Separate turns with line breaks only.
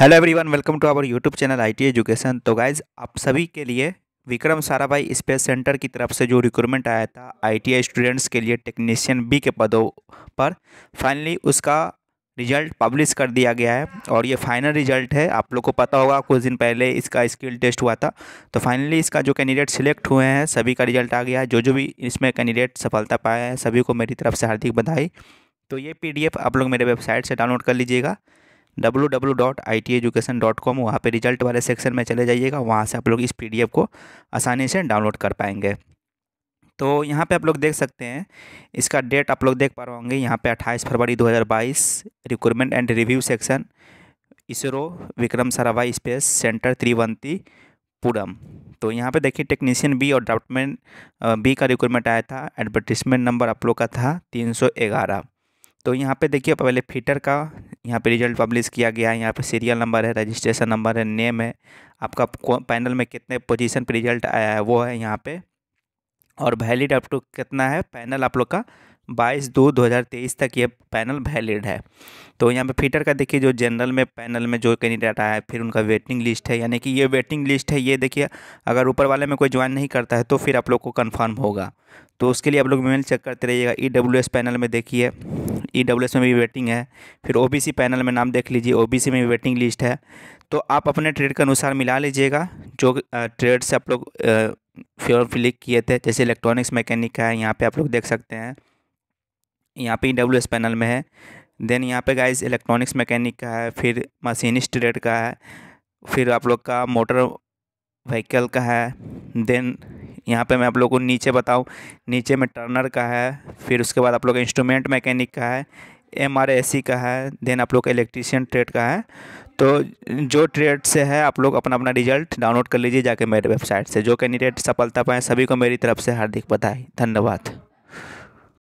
hello everyone welcome to our YouTube channel IT education तो guys आप सभी के लिए विक्रम साराभाई स्पेस सेंटर की तरफ से जो रिक्रूटमेंट आया था आईटीआई स्टूडेंट्स के लिए टेक्नीशियन बी के पदों पर फाइनली उसका रिजल्ट पब्लिश कर दिया गया है और ये फाइनल रिजल्ट है आप लोग को पता होगा कुछ दिन पहले इसका स्किल टेस्ट हुआ था तो फाइनली इसका जो कैंडिडेट सिलेक्ट हुए हैं सभी का रिजल्ट आ गया है जो जो भी इसमें कैंडिडेट सफलता पाया है सभी को मेरी तरफ से हार्दिक बधाई तो ये पी आप लोग मेरे वेबसाइट से डाउनलोड कर लीजिएगा W W dot I T education dot com वहाँ पर रिजल्ट वाले सेक्शन में चले जाइएगा वहाँ से आप लोग इस पी डी एफ को आसानी से डाउनलोड कर पाएंगे तो यहाँ पे आप लोग देख सकते हैं इसका डेट आप लोग देख पा रहे होंगे यहाँ पे 28 फरवरी 2022 recruitment and review section ISRO Vikram Sarabhai space centre Thiruvananthapuram तो यहाँ पे देखिए टेक्नीशियन बी और ड्राफ्टमैन बी का रिक्रूटमेंट आया था एडवर्टिजमेंट नंबर आप लोग का था तीन सौ ग्यारह तो यहाँ पे देखिए पहले फिटर का यहाँ पे रिजल्ट पब्लिश किया गया है यहाँ पे सीरियल नंबर है रजिस्ट्रेशन नंबर है नेम है आपका पैनल में कितने पोजीशन पे रिजल्ट आया है वो है यहाँ पे और वैलिड अप टू कितना है पैनल आप लोग का बाईस दो दो हज़ार तेईस तक ये पैनल वैलिड है तो यहाँ पे फीटर का देखिए जो जनरल में पैनल में जो कैंडिडेट आया है फिर उनका वेटिंग लिस्ट है यानी कि ये वेटिंग लिस्ट है ये देखिए अगर ऊपर वाले में कोई ज्वाइन नहीं करता है तो फिर आप लोग को कन्फर्म होगा तो उसके लिए आप लोग मेल चेक करते रहिएगा ई e पैनल में देखिए ई e में भी वेटिंग है फिर ओ पैनल में नाम देख लीजिए ओ में भी वेटिंग लिस्ट है तो आप अपने ट्रेड के अनुसार मिला लीजिएगा जो ट्रेड से आप लोग फॉर्म फिलिक किए थे जैसे इलेक्ट्रॉनिक्स मैकेनिक का है यहाँ पे आप लोग देख सकते हैं यहाँ पे ई e पैनल में है देन यहाँ पे गाइस इलेक्ट्रॉनिक्स मैकेनिक का है फिर मशीनिस्ट ट्रेड का है फिर आप लोग का मोटर व्हीकल का है देन यहाँ पे मैं आप लोगों को नीचे बताऊँ नीचे में टर्नर का है फिर उसके बाद आप लोग इंस्ट्रूमेंट मैकेनिक का है एम आर ए सी का है देन आप लोग का इलेक्ट्रीशियन ट्रेड का है तो जो ट्रेड से है आप लोग अपना अपना रिजल्ट डाउनलोड कर लीजिए जाके मेरे वेबसाइट से जो कैंडिडेट सफलता पाएँ सभी को मेरी तरफ से हार्दिक बधाई धन्यवाद